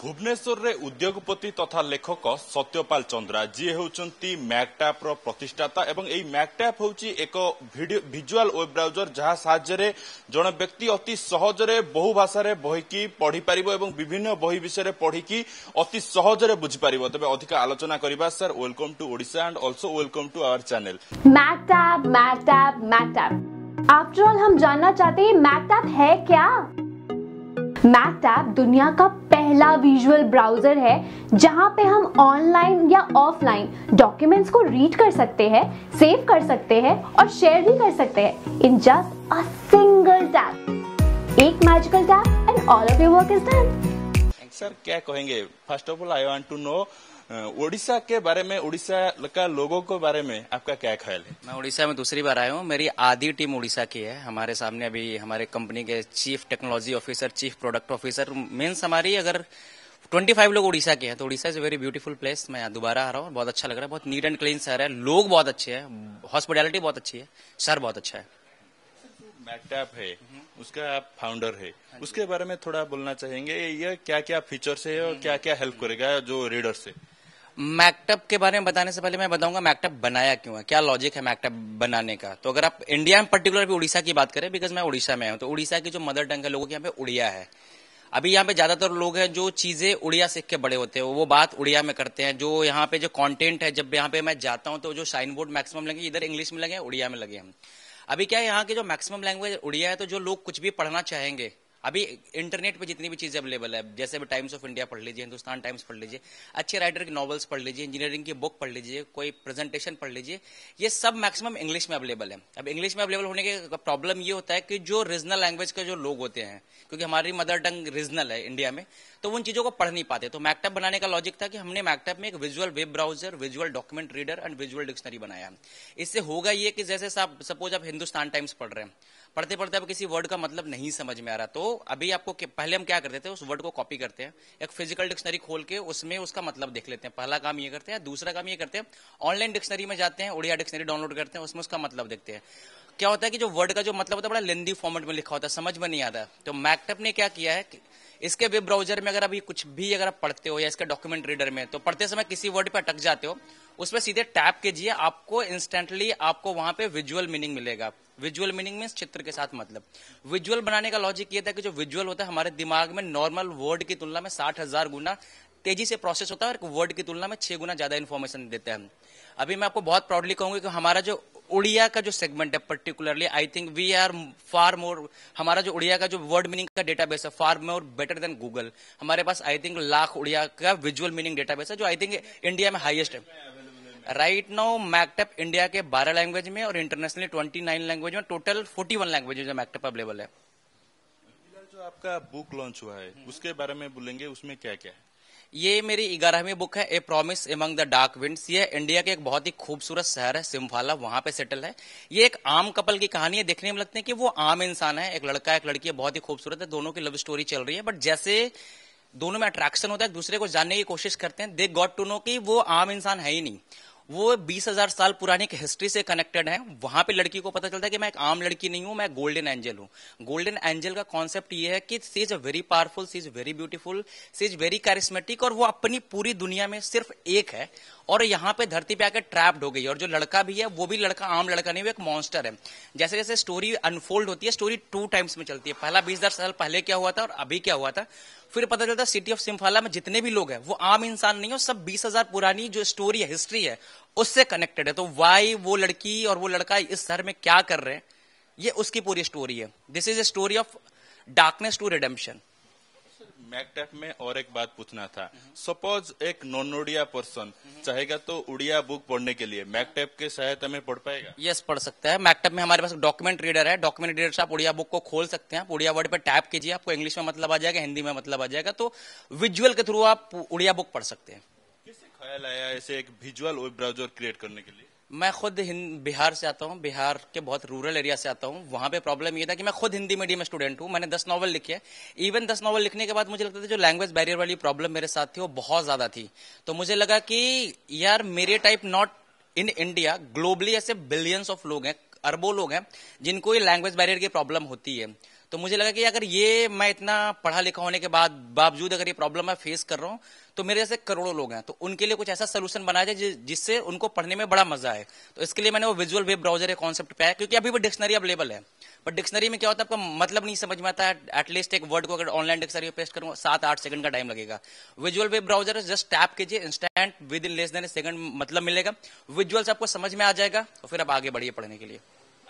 ଭୁବନେଶ୍ୱରରେ ଉଦ୍ୟୋଗପତି ତଥା ଲେଖକ ସତ୍ୟପାଲ ଚନ୍ଦ୍ରା ଯିଏ ହେଉଛନ୍ତି ମ୍ୟାକଟ୍ୟାପ୍ର ପ୍ରତିଷ୍ଠାତା ଏବଂ ଏହି ମ୍ୟାକଟ୍ୟାପ୍ ହେଉଛି ଏକ ଭିଜୁଆଲ ୱେବ୍ ବ୍ରାଉଜର ଯାହା ସାହାଯ୍ୟରେ ଜଣେ ବ୍ୟକ୍ତି ଅତି ସହଜରେ ବହୁ ଭାଷାରେ ବହିକି ପଢ଼ିପାରିବ ଏବଂ ବିଭିନ୍ନ ବହି ବିଷୟରେ ପଢ଼ିକି ଅତି ସହଜରେ ବୁଝିପାରିବ ତେବେ ଅଧିକ ଆଲୋଚନା କରିବା sir welcome to Odisha and also welcome to our channel Mactap Mactap Mactap after all हम जानना चाहते हैं मैटअप है क्या मैथ ऐप दुनिया का पहला विजुअल ब्राउजर है जहां पे हम ऑनलाइन या ऑफलाइन डॉक्यूमेंट्स को रीड कर सकते हैं सेव कर सकते हैं और शेयर भी कर सकते हैं in just a single tap एक magical tap and all of your work is done sir क्या कहेंगे first of all I want to know Orissa के बारे में उड़ीसा का लोगों के बारे में आपका क्या ख्याल है मैं उड़ीसा में दूसरी बार आया हूँ मेरी आधी टीम उड़ीसा की है हमारे सामने अभी हमारे कंपनी के chief technology officer chief product officer means हमारी अगर 25 लोग उड़ीसा के हैं तो Orissa is very beautiful place मैं यहाँ दोबारा आ रहा हूँ बहुत अच्छा लग रहा है बहुत नीट एंड क्लीन शहर है लोग बहुत अच्छे हैं हॉस्पिटैलिटी बहुत अच्छी है शहर बहुत अच्छा है मैटअप है हम्म। उसका आप फाउंडर है हाँ उसके बारे में थोड़ा बोलना चाहेंगे यह क्या क्या फीचर्स है और हम्म। क्या क्या हेल्प करेगा जो रीडर्स है मैकटप के बारे में बताने से पहले मैं बताऊंगा मैकटप बनाया क्यों है क्या लॉजिक है मैकटप बनाने का तो अगर आप इंडिया में पर्टिकुलर भी उड़ीसा की बात करें बिकॉज मैं उड़ीसा में हूं तो उड़ीसा की जो मदर टंग है लोगों के यहाँ पे उड़िया है अभी यहाँ पे ज्यादातर लोग हैं जो चीजें उड़िया सीख के बड़े होते हैं वो बात उड़िया में करते हैं जो यहाँ पे जो कंटेंट है जब यहाँ पे मैं जाता हूँ तो जो साइन बोर्ड मैक्सिमम लगे इधर इंग्लिश में लगे उड़िया में लगे हम अभी क्या है यहाँ के जो मैक्सिमम लैंग्वेज उड़िया है तो जो लोग कुछ भी पढ़ना चाहेंगे अभी इंटरनेट पे जितनी भी चीजें अवेलेबल है जैसे अभी टाइम्स ऑफ इंडिया पढ़ लीजिए हिंदुस्तान टाइम्स पढ़ लीजिए अच्छे राइटर के नॉवेल्स पढ़ लीजिए इंजीनियरिंग की बुक पढ़ लीजिए कोई प्रेजेंटेशन पढ़ लीजिए ये सब मैक्सिमम इंग्लिश में अवेलेबल है अब इंग्लिश में अवेलेबल होने के प्रॉब्लम ये होता है कि जो रीजनल लैंग्वेज के जो लोग होते हैं क्योंकि हमारी मदर टंग रीजनल है इंडिया में तो उन चीजों को पढ़ नहीं पाते तो मैकटैप बनाने का लॉजिक था कि हमने मैकटप में एक visual web browser visual document reader and visual dictionary बनाया इससे होगा ये कि जैसे सपोज आप हिंदुस्तान टाइम्स पढ़ रहे हैं पढ़ते पढ़ते अब किसी वर्ड का मतलब नहीं समझ में आ रहा तो अभी आपको पहले हम क्या करते थे उस वर्ड को कॉपी करते हैं एक फिजिकल डिक्शनरी खोल के उसमें उसका मतलब देख लेते हैं पहला काम ये करते हैं दूसरा काम ये करते हैं ऑनलाइन डिक्शनरी में जाते हैं उड़िया डिक्शनरी डाउनलोड करते हैं उसमें उसका मतलब देखते हैं क्या होता है कि जो वर्ड का जो मतलब होता है बड़ा लेंदी फॉर्मेट में लिखा होता है समझ में नहीं आता तो मैकटप ने क्या किया है कि इसके वेब ब्राउजर में अगर अभी कुछ भी अगर आप पढ़ते हो या इसके डॉक्यूमेंट रीडर में तो पढ़ते समय किसी वर्ड पे अटक जाते हो उसमें सीधे टैप कीजिए आपको इंस्टेंटली आपको वहां पे विजुअल मीनिंग मिलेगा विजुअल मीनिंग में चित्र के साथ मतलब विजुअल बनाने का लॉजिक ये था कि जो विजुअल होता है हमारे दिमाग में नॉर्मल वर्ड की तुलना में साठ हजार गुना तेजी से प्रोसेस होता है और वर्ड की तुलना में छह गुना ज्यादा इन्फॉर्मेशन देते हैं अभी मैं आपको बहुत प्राउडली कहूंगी कि हमारा जो उड़िया का जो सेगमेंट है particularly I think we are far more हमारा जो उड़िया का जो वर्ड मीनिंग का डेटाबेस है far more better than Google हमारे पास आई थिंक लाख उड़िया का विजुअल मीनिंग डेटाबेस है जो आई थिंक इंडिया में हाइएस्ट है राइट नाउ मैकटेप इंडिया के 12 लैंग्वेज में और इंटरनेशनली 29 लैंग्वेज में टोटल 41 लैंग्वेज में मैकटेप अवेलेबल है जो आपका बुक लॉन्च हुआ है हम्म। उसके बारे में बोलेंगे उसमें क्या क्या है ये मेरी ग्यारहवीं बुक है a promise among the dark winds ये इंडिया के एक बहुत ही खूबसूरत शहर है सिम्फाला वहां पे सेटल है ये एक आम कपल की कहानी है देखने में लगते हैं कि वो आम इंसान है एक लड़का एक लड़की है बहुत ही खूबसूरत है दोनों की लव स्टोरी चल रही है बट जैसे दोनों में अट्रैक्शन होता है दूसरे को जानने की कोशिश करते हैं दे गॉट टू नो कि वो आम इंसान है ही नहीं वो बीस हजार साल पुरानी एक हिस्ट्री से कनेक्टेड है वहां पे लड़की को पता चलता है कि मैं एक आम लड़की नहीं हूं मैं गोल्डन एंजल हूं गोल्डन एंजल का कॉन्सेप्ट ये है कि she is very powerful she is very beautiful she is very charismatic और वो अपनी पूरी दुनिया में सिर्फ एक है और यहाँ पे धरती पे आकर ट्रैप्ड हो गई और जो लड़का भी है वो भी लड़का आम लड़का नहीं वो एक मॉन्स्टर है जैसे जैसे स्टोरी अनफोल्ड होती है स्टोरी टू टाइम्स में चलती है पहला बीस हजार साल पहले क्या हुआ था और अभी क्या हुआ था फिर पता चलता है सिटी ऑफ सिंफाला में जितने भी लोग हैं वो आम इंसान नहीं है सब बीस हजार पुरानी जो स्टोरी है हिस्ट्री है उससे कनेक्टेड है तो वाई वो लड़की और वो लड़का इस शहर में क्या कर रहे हैं ये उसकी पूरी स्टोरी है this is a story of darkness to redemption Mactap में और एक बात पूछना था सपोज एक नॉन उड़िया पर्सन चाहेगा तो उड़िया बुक पढ़ने के लिए मैकटेप के सहायता में पढ़ पाएगा यस पढ़ सकता है मैकटेप में हमारे पास डॉक्यूमेंट रीडर है डॉक्यूमेंट रीडर से आप उड़िया बुक को खोल सकते हैं आप उड़िया वर्ड पर टैप कीजिए आपको इंग्लिश में मतलब आ जाएगा हिंदी में मतलब आ जाएगा तो विजुअल के थ्रू आप उड़िया बुक पढ़ सकते हैं ख्याल आया ऐसे एक विजुअल वेब ब्राउजर क्रिएट करने के लिए मैं खुद बिहार से आता हूँ बिहार के बहुत रूरल एरिया से आता हूँ वहां पे प्रॉब्लम ये था कि मैं खुद हिंदी मीडियम स्टूडेंट हूँ मैंने दस नॉवल लिखे इवन दस नॉवल लिखने के बाद मुझे लगता था जो लैंग्वेज बैरियर वाली प्रॉब्लम मेरे साथ थी वो बहुत ज्यादा थी तो मुझे लगा कि यार मेरे type not in India globally ऐसे बिलियंस ऑफ लोग हैं अरबों लोग हैं जिनको ये लैंग्वेज बैरियर की प्रॉब्लम होती है तो मुझे लगा कि अगर ये मैं इतना पढ़ा लिखा होने के बाद बावजूद अगर ये प्रॉब्लम मैं फेस कर रहा हूँ तो मेरे जैसे करोड़ों लोग हैं तो उनके लिए कुछ ऐसा सोल्यूशन बनाया जाए जिससे उनको पढ़ने में बड़ा मजा आए तो इसके लिए मैंने वो विजुअल वेब ब्राउजर कॉन्सेप्ट पे क्योंकि अभी वो डिक्शनरी अवेलेबल है बट डिक्शनरी में क्या होता है आपका मतलब नहीं समझ में आता है एटलीस्ट एक वर्ड को अगर ऑनलाइन डिक्शनरी में पेस्ट करूँ सात आठ सेकंड का टाइम लगेगा visual web browser just tap कीजिए instant within less than second मतलब मिलेगा विजुअल्स आपको समझ में आ जाएगा और फिर आप आगे बढ़िए पढ़ने के लिए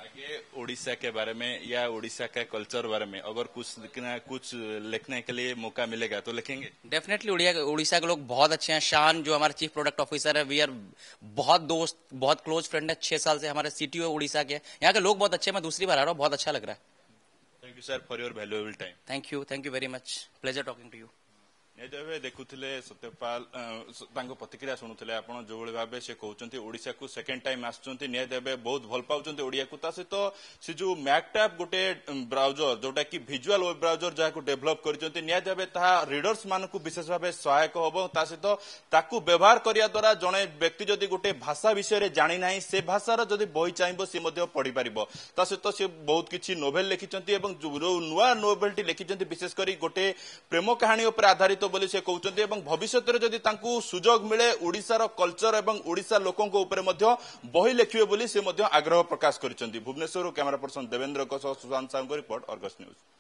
आगे उड़ीसा के बारे में या उड़ीसा के कल्चर बारे में अगर कुछ लिखना कुछ लिखने के लिए मौका मिलेगा तो लिखेंगे डेफिनेटली उड़ीसा के लोग बहुत अच्छे हैं शान जो हमारे चीफ प्रोडक्ट ऑफिसर है वी आर बहुत दोस्त बहुत क्लोज फ्रेंड है छह साल से हमारे सिटी है उड़ीसा के यहाँ के लोग बहुत अच्छे मैं दूसरी बार आ रहा हूँ बहुत अच्छा लग रहा है thank you sir for your valuable time thank you thank you very much pleasure talking to you ଏବେ ଦେଖୁଥିଲେ ସତ୍ୟପାଲ ତାଙ୍କ ପ୍ରତିକ୍ରିୟା ଶୁଣୁଥିଲେ ଆପଣ ଯେଉଁଭଳି ଭାବେ ସେ କହୁଛନ୍ତି ଓଡ଼ିଶାକୁ ସେକେଣ୍ଡ ଟାଇମ୍ ଆସୁଛନ୍ତି ନିହାତି ଏବେ ବହୁତ ଭଲ ପାଉଛନ୍ତି ଓଡ଼ିଆକୁ ତା ସହିତ ସେ ଯେଉଁ ମ୍ୟାକ୍ଟାପ୍ ଗୋଟେ ବ୍ରାଉଜର ଯେଉଁଟା କି ଭିଜୁଆଲ ୱେବ୍ ବ୍ରାଉଜର ଯାହାକୁ ଡେଭଲପ୍ କରିଛନ୍ତି ନିହାତି ଭାବେ ତାହା ରିଡର୍ସ ମାନଙ୍କୁ ବିଶେଷ ଭାବେ ସହାୟକ ହେବ ତା ସହିତ ତାକୁ ବ୍ୟବହାର କରିବା ଦ୍ୱାରା ଜଣେ ବ୍ୟକ୍ତି ଯଦି ଗୋଟେ ଭାଷା ବିଷୟରେ ଜାଣିନାହିଁ ସେ ଭାଷାର ଯଦି ବହି ଚାହିଁବ ସେ ମଧ୍ୟ ପଢ଼ିପାରିବ ତା ସହିତ ସେ ବହୁତ କିଛି ନୋଭେଲ ଲେଖିଛନ୍ତି ଏବଂ ଯେଉଁ ନୂଆ ନୋଭେଲଟି ଲେଖିଛନ୍ତି ବିଶେଷ କରି ଗୋଟେ ପ୍ରେମ କାହାଣୀ ଉପରେ ଆଧାରିତ ବୋଲି ସେ କହୁଛନ୍ତି ଏବଂ ଭବିଷ୍ୟତରେ ଯଦି ତାଙ୍କୁ ସୁଯୋଗ ମିଳେ ଓଡ଼ିଶାର କଲଚର ଏବଂ ଓଡ଼ିଶା ଲୋକଙ୍କ ଉପରେ ମଧ୍ୟ ବହି ଲେଖିବେ ବୋଲି ସେ ମଧ୍ୟ ଆଗ୍ରହ ପ୍ରକାଶ କରିଛନ୍ତି ଭୁବନେଶ୍ୱରରୁ କ୍ୟାମେରା ପର୍ସନ ଦେବେନ୍ଦ୍ରଙ୍କ ସହ ସୁଶାନ୍ତ ସାହୁଙ୍କ ରିପୋର୍ଟ ଅର୍ଗସ୍ ନ୍ୟୁଜ୍